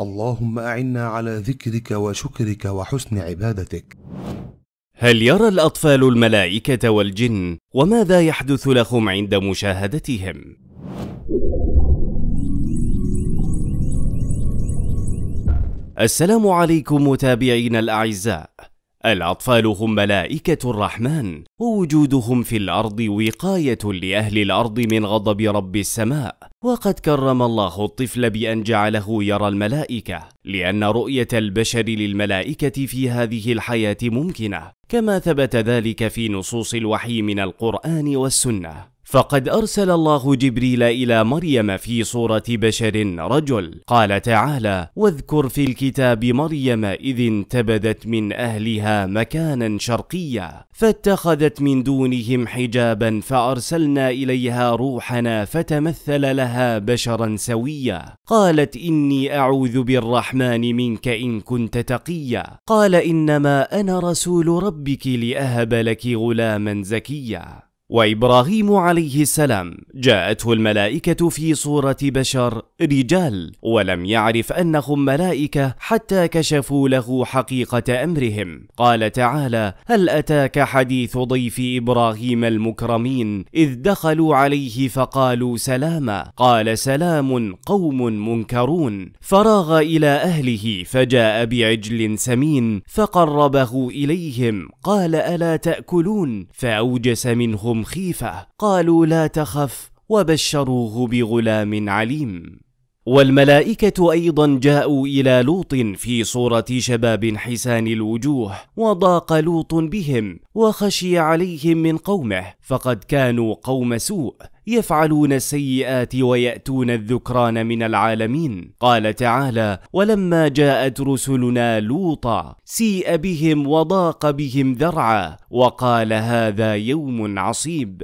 اللهم أعنا على ذكرك وشكرك وحسن عبادتك هل يرى الأطفال الملائكة والجن وماذا يحدث لهم عند مشاهدتهم؟ السلام عليكم متابعينا الأعزاء الأطفال هم ملائكة الرحمن، ووجودهم في الأرض وقاية لأهل الأرض من غضب رب السماء، وقد كرم الله الطفل بأن جعله يرى الملائكة، لأن رؤية البشر للملائكة في هذه الحياة ممكنة، كما ثبت ذلك في نصوص الوحي من القرآن والسنة. فقد أرسل الله جبريل إلى مريم في صورة بشر رجل قال تعالى واذكر في الكتاب مريم إذ انتبذت من أهلها مكانا شرقيا فاتخذت من دونهم حجابا فأرسلنا إليها روحنا فتمثل لها بشرا سويا قالت إني أعوذ بالرحمن منك إن كنت تقيا قال إنما أنا رسول ربك لأهب لك غلاما زكيا وإبراهيم عليه السلام جاءته الملائكة في صورة بشر رجال ولم يعرف أنهم ملائكة حتى كشفوا له حقيقة أمرهم قال تعالى هل أتاك حديث ضيف إبراهيم المكرمين إذ دخلوا عليه فقالوا سلاما قال سلام قوم منكرون فراغ إلى أهله فجاء بعجل سمين فقربه إليهم قال ألا تأكلون فأوجس منهم منهم خيفة قالوا لا تخف وبشروه بغلام عليم والملائكة أيضا جاءوا إلى لوط في صورة شباب حسان الوجوه وضاق لوط بهم وخشي عليهم من قومه فقد كانوا قوم سوء يفعلون السيئات ويأتون الذكران من العالمين قال تعالى ولما جاءت رسلنا لوطا سيء بهم وضاق بهم ذرعا وقال هذا يوم عصيب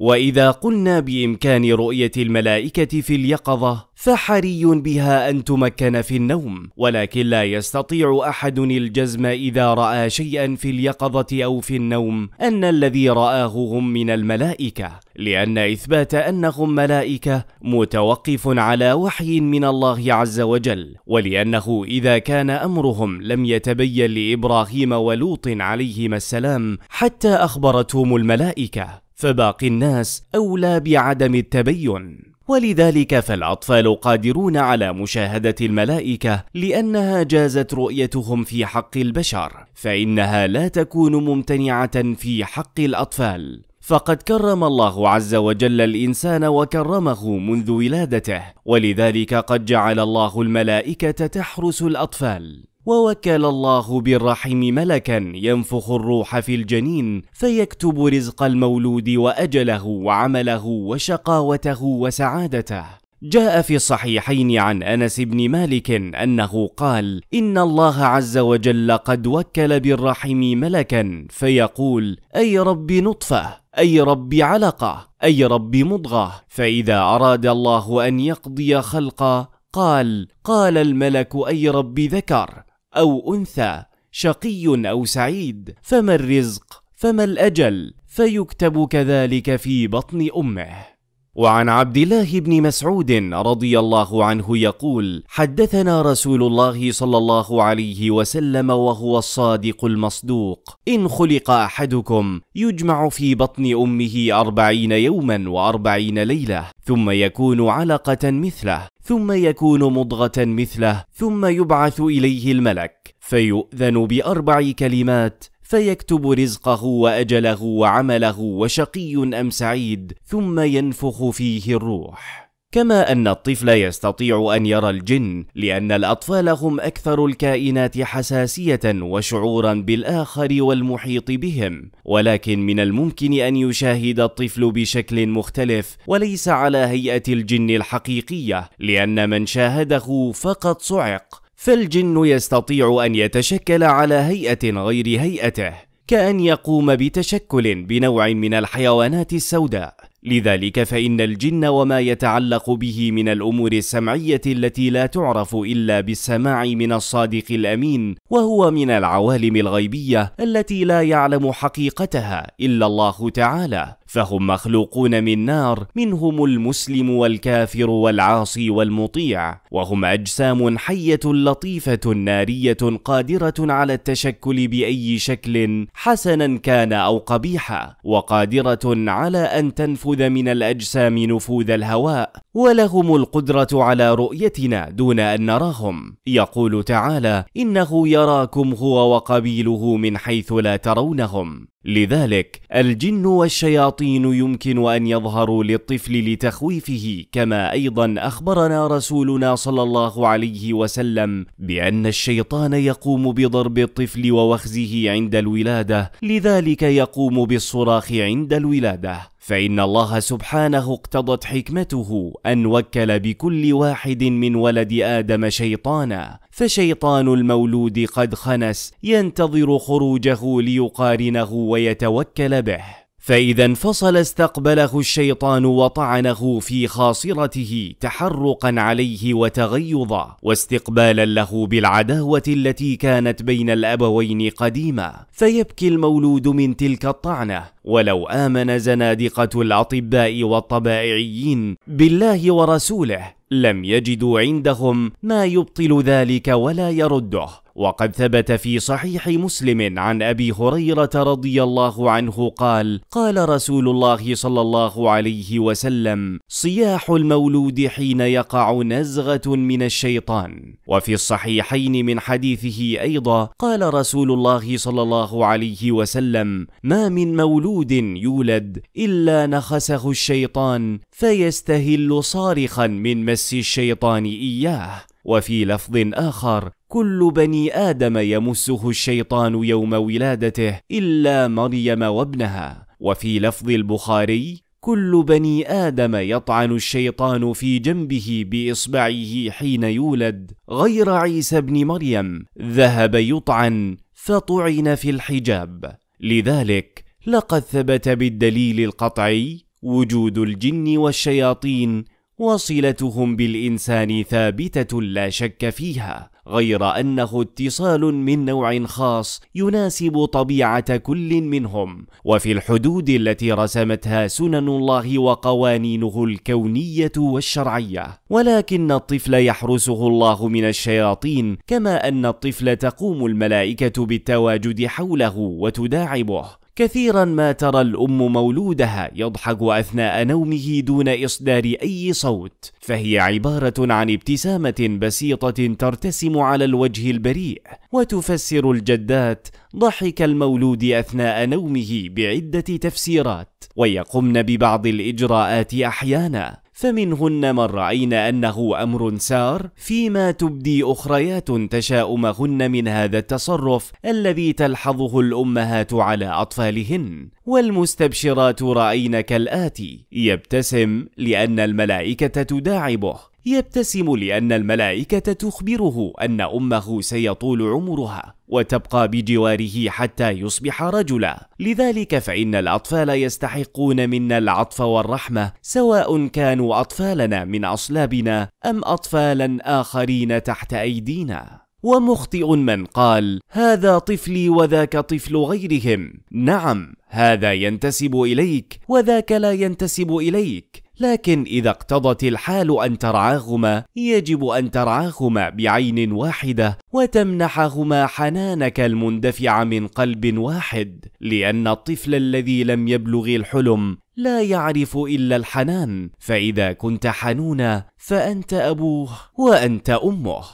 واذا قلنا بامكان رؤيه الملائكه في اليقظه فحري بها ان تمكن في النوم ولكن لا يستطيع احد الجزم اذا راى شيئا في اليقظه او في النوم ان الذي راه هم من الملائكه لان اثبات انهم ملائكه متوقف على وحي من الله عز وجل ولانه اذا كان امرهم لم يتبين لابراهيم ولوط عليهما السلام حتى اخبرتهم الملائكه فباقي الناس أولى بعدم التبين ولذلك فالأطفال قادرون على مشاهدة الملائكة لأنها جازت رؤيتهم في حق البشر، فإنها لا تكون ممتنعة في حق الأطفال، فقد كرم الله عز وجل الإنسان وكرمه منذ ولادته، ولذلك قد جعل الله الملائكة تحرس الأطفال، ووكل الله بالرحم ملكا ينفخ الروح في الجنين فيكتب رزق المولود واجله وعمله وشقاوته وسعادته جاء في الصحيحين عن انس بن مالك انه قال ان الله عز وجل قد وكل بالرحم ملكا فيقول اي رب نطفه اي رب علقه اي رب مضغه فاذا اراد الله ان يقضي خلقا قال قال الملك اي رب ذكر أو أنثى شقي أو سعيد فما الرزق فما الأجل فيكتب كذلك في بطن أمه وعن عبد الله بن مسعود رضي الله عنه يقول حدثنا رسول الله صلى الله عليه وسلم وهو الصادق المصدوق ان خلق احدكم يجمع في بطن امه اربعين يوما واربعين ليله ثم يكون علقه مثله ثم يكون مضغه مثله ثم يبعث اليه الملك فيؤذن باربع كلمات فيكتب رزقه واجله وعمله وشقي ام سعيد ثم ينفخ فيه الروح كما ان الطفل يستطيع ان يرى الجن لان الاطفال هم اكثر الكائنات حساسيه وشعورا بالاخر والمحيط بهم ولكن من الممكن ان يشاهد الطفل بشكل مختلف وليس على هيئه الجن الحقيقيه لان من شاهده فقد صعق فالجن يستطيع أن يتشكل على هيئة غير هيئته، كأن يقوم بتشكل بنوع من الحيوانات السوداء، لذلك فإن الجن وما يتعلق به من الأمور السمعية التي لا تعرف إلا بالسماع من الصادق الأمين، وهو من العوالم الغيبية التي لا يعلم حقيقتها إلا الله تعالى، فهم مخلوقون من نار منهم المسلم والكافر والعاصي والمطيع وهم اجسام حيه لطيفه ناريه قادره على التشكل باي شكل حسنا كان او قبيحا وقادره على ان تنفذ من الاجسام نفوذ الهواء ولهم القدره على رؤيتنا دون ان نراهم يقول تعالى انه يراكم هو وقبيله من حيث لا ترونهم لذلك الجن والشياطين يمكن ان يظهروا للطفل لتخويفه كما ايضا اخبرنا رسولنا صلى الله عليه وسلم بان الشيطان يقوم بضرب الطفل ووخزه عند الولاده لذلك يقوم بالصراخ عند الولاده فإن الله سبحانه اقتضت حكمته أن وكل بكل واحد من ولد آدم شيطانا فشيطان المولود قد خنس ينتظر خروجه ليقارنه ويتوكل به فإذا انفصل استقبله الشيطان وطعنه في خاصرته تحرقا عليه وتغيظا واستقبالا له بالعداوة التي كانت بين الأبوين قديما فيبكي المولود من تلك الطعنة ولو آمن زنادقة الأطباء والطبائعيين بالله ورسوله لم يجدوا عندهم ما يبطل ذلك ولا يرده وقد ثبت في صحيح مسلم عن ابي هريره رضي الله عنه قال قال رسول الله صلى الله عليه وسلم صياح المولود حين يقع نزغه من الشيطان وفي الصحيحين من حديثه ايضا قال رسول الله صلى الله عليه وسلم ما من مولود يولد الا نخسه الشيطان فيستهل صارخا من الوسواس الشيطان إياه وفي لفظ آخر كل بني آدم يمسه الشيطان يوم ولادته إلا مريم وابنها وفي لفظ البخاري كل بني آدم يطعن الشيطان في جنبه بإصبعه حين يولد غير عيسى بن مريم ذهب يطعن فطعن في الحجاب لذلك لقد ثبت بالدليل القطعي وجود الجن والشياطين وصلتهم بالإنسان ثابتة لا شك فيها غير أنه اتصال من نوع خاص يناسب طبيعة كل منهم وفي الحدود التي رسمتها سنن الله وقوانينه الكونية والشرعية ولكن الطفل يحرسه الله من الشياطين كما أن الطفل تقوم الملائكة بالتواجد حوله وتداعبه كثيرا ما ترى الأم مولودها يضحك أثناء نومه دون إصدار أي صوت، فهي عبارة عن ابتسامة بسيطة ترتسم على الوجه البريء، وتفسر الجدات ضحك المولود أثناء نومه بعدة تفسيرات، ويقمن ببعض الإجراءات أحيانا، فمنهن من رأين أنه أمر سار فيما تبدي أخريات تشاؤمهن من هذا التصرف الذي تلحظه الأمهات على أطفالهن والمستبشرات رأين كالآتي يبتسم لأن الملائكة تداعبه يبتسم لأن الملائكة تخبره أن أمه سيطول عمرها وتبقى بجواره حتى يصبح رجلا لذلك فإن الأطفال يستحقون منا العطف والرحمة سواء كانوا أطفالنا من أصلابنا أم أطفالا آخرين تحت أيدينا ومخطئ من قال هذا طفلي وذاك طفل غيرهم نعم هذا ينتسب اليك وذاك لا ينتسب اليك لكن إذا اقتضت الحال أن ترعاهما يجب أن ترعاهما بعين واحدة وتمنحهما حنانك المندفع من قلب واحد لأن الطفل الذي لم يبلغ الحلم لا يعرف إلا الحنان فإذا كنت حنونا فأنت أبوه وأنت أمه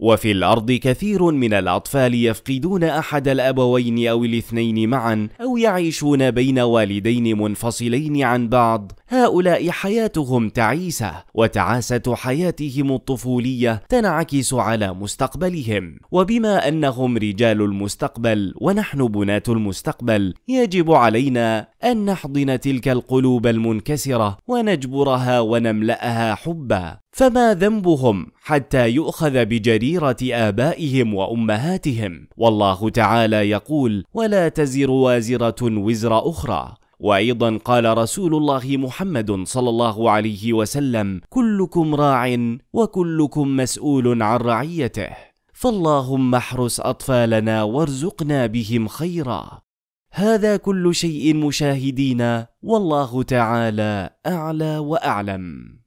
وفي الأرض كثير من الأطفال يفقدون أحد الأبوين أو الاثنين معا أو يعيشون بين والدين منفصلين عن بعض هؤلاء حياتهم تعيسة وتعاسة حياتهم الطفولية تنعكس على مستقبلهم وبما أنهم رجال المستقبل ونحن بناة المستقبل يجب علينا أن نحضن تلك القلوب المنكسرة ونجبرها ونملأها حبا فما ذنبهم حتى يؤخذ بجريرة آبائهم وأمهاتهم والله تعالى يقول ولا تزر وازرة وزر أخرى وايضا قال رسول الله محمد صلى الله عليه وسلم كلكم راع وكلكم مسؤول عن رعيته فاللهم احرس اطفالنا وارزقنا بهم خيرا هذا كل شيء مشاهدينا والله تعالى اعلى واعلم